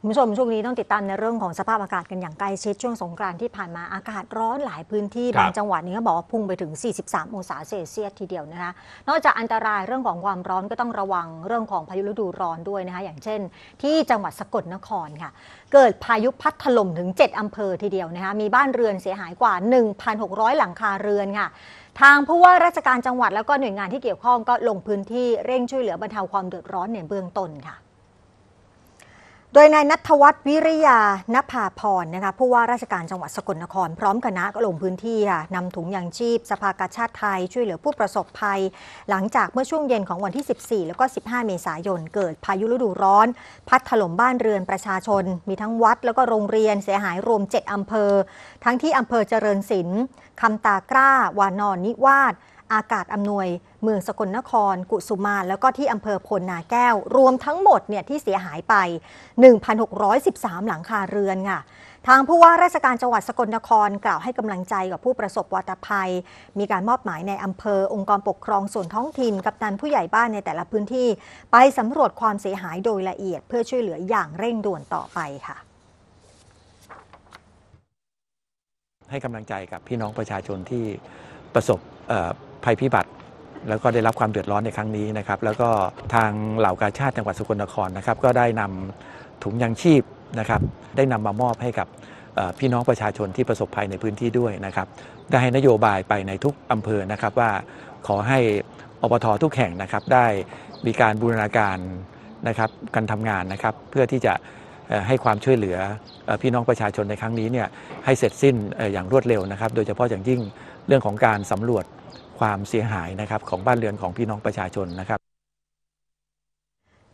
คุณผู้ชมช่วงนี้ต้องติดตามในเรื่องของสภาพอากาศกันอย่างใกล้ชิดช่วงสงกรานต์ที่ผ่านมาอากาศร้อนหลายพื้นที่บางจังหวัดนี้ก็บอกว่าพุ่งไปถึง 43 องศาเซลเซียสทีเดียวนะคะ นอกจากอันตรายเรื่องของความร้อนก็ต้องระวังเรื่องของพายุฤดูร้อนด้วยนะคะ อย่างเช่น ที่จังหวัดสกลนครค่ะ เกิดพายุพัดถล่มถึง 7อำเภอทีเดียวนะคะ มีบ้านเรือนเสียหายกว่า 1,600 หลังคาเรือนค่ะ ทางผู้ว่าราชการจังหวัดแล้วก็หน่วยงานที่เกี่ยวข้องก็ลงพื้นที่เร่งช่วยเหลือบรรเทาความเดือดร้อนในเบื้องต้นค่ะดยนายนัทวัฒน์วิริยานภาพรนะคะผู้ว่าราชการจังหวัดสกลนคร พร้อมคณะก็ลงพื้นที่ค่ะนำถุงยางชีพ สภากาชาติไทยช่วยเหลือผู้ประสบภัย หลังจากเมื่อช่วงเย็นของวันที่ 14 แล้วก็ 15 เมษายนเกิดพายุฤดูร้อน พัดถล่มบ้านเรือนประชาชน มีทั้งวัด แล้วก็โรงเรียนเสียหายรวม 7อำเภอ ทั้งที่อำเภอเจริญศิลป์คำตากร้า วานอนนิวาสอากาศอำนวยเมืองสกลนคร กุสุมาแล้วก็ที่อำเภอพลนาแก้ว รวมทั้งหมดเนี่ยที่เสียหายไป 1,613 หลังคาเรือนค่ะทางผู้ว่าราชการจังหวัดสกลนครกล่าวให้กำลังใจกับผู้ประสบวัตภัย มีการมอบหมายในอำเภอ องค์กรปกครองส่วนท้องถิ่น กับนันผู้ใหญ่บ้านในแต่ละพื้นที่ไปสำรวจความเสียหายโดยละเอียด เพื่อช่วยเหลืออย่างเร่งด่วนต่อไปค่ะ ให้กำลังใจกับพี่น้องประชาชนที่ประสบภัยพิบัติ แล้วก็ได้รับความเดือดร้อนในครั้งนี้นะครับ แล้วก็ทางเหล่ากาชาติจังหวัดสกลนครนะครับก็ได้นำถุงยางชีพนะครับ ได้นำมามอบให้กับพี่น้องประชาชนที่ประสบภัยในพื้นที่ด้วยนะครับได้ให้นโยบายไปในทุกอำเภอนะครับว่า ขอให้อบททุกแห่งนะครับ ได้มีการบูรณาการนะครับการทำงานนะครับ เพื่อที่จะให้ความช่วยเหลือพี่น้องประชาชนในครั้งนี้เนี่ยให้เสร็จสิ้นอย่างรวดเร็วนะครับ โดยเฉพาะอย่างยิ่งเรื่องของการสำรวจความเสียหายนะครับของบ้านเรือนของพี่น้องประชาชนนะครับ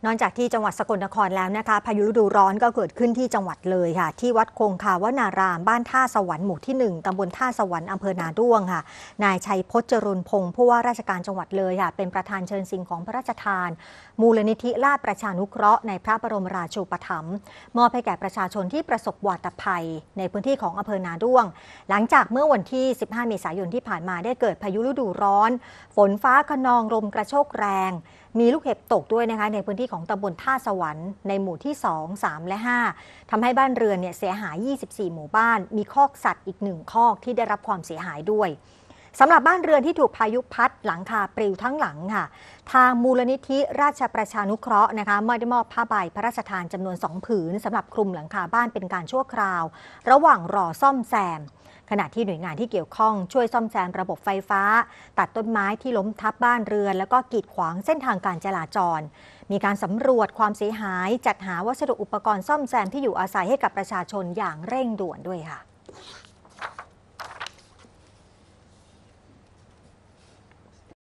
นอกจากที่จังหวัดสกลนครแล้วนะคะพายุฤดูร้อนก็เกิดขึ้นที่จังหวัดเลยค่ะที่วัดคงคาวนารามบ้านท่าสวรรค์หมู่ที่ 1ตำบลท่าสวรรค์อำเภอนาด้วงค่ะนายชัยพจนรุนพงศ์ผู้ว่าราชการจังหวัดเลยค่ะเป็นประธานเชิญสิ่งของพระราชทาน มูลนิธิราชประชานุเคราะห์ในพระบรมราชูปถัมภ์มอบให้แก่ประชาชนที่ประสบวาตภัย ในพื้นที่ของอำเภอนาด้วง หลังจากเมื่อวันที่ 15เมษายนที่ผ่านมาได้เกิดพายุฤดูร้อน ฝนฟ้าคะนองลมกระโชกแรงมีลูกเห็บตกด้วยนะคะในพื้นที่ของตำบลท่าสวรรค์ในหมู่ที่2 3 และ 5 ทำให้บ้านเรือนเนี่ยเสียหาย 24 หมู่บ้าน มีคอกสัตว์อีกหนึ่งคอกที่ได้รับความเสียหายด้วยสำหรับบ้านเรือนที่ถูกพายุพัดหลังคาปลิวทั้งหลังค่ะ ทางมูลนิธิราชประชานุเคราะห์นะคะไม่ได้มอบผ้าใบพระราชทานจำนวนสองผืนสำหรับคลุมหลังคาบ้านเป็นการชั่วคราว ระหว่างรอซ่อมแซม ขณะที่หน่วยงานที่เกี่ยวข้อง ช่วยซ่อมแซมระบบไฟฟ้า ตัดต้นไม้ที่ล้มทับบ้านเรือน แล้วก็กีดขวางเส้นทางการจราจร มีการสำรวจความเสียหาย จัดหาวัสดุอุปกรณ์ซ่อมแซมที่อยู่อาศัยให้กับประชาชนอย่างเร่งด่วนด้วยค่ะ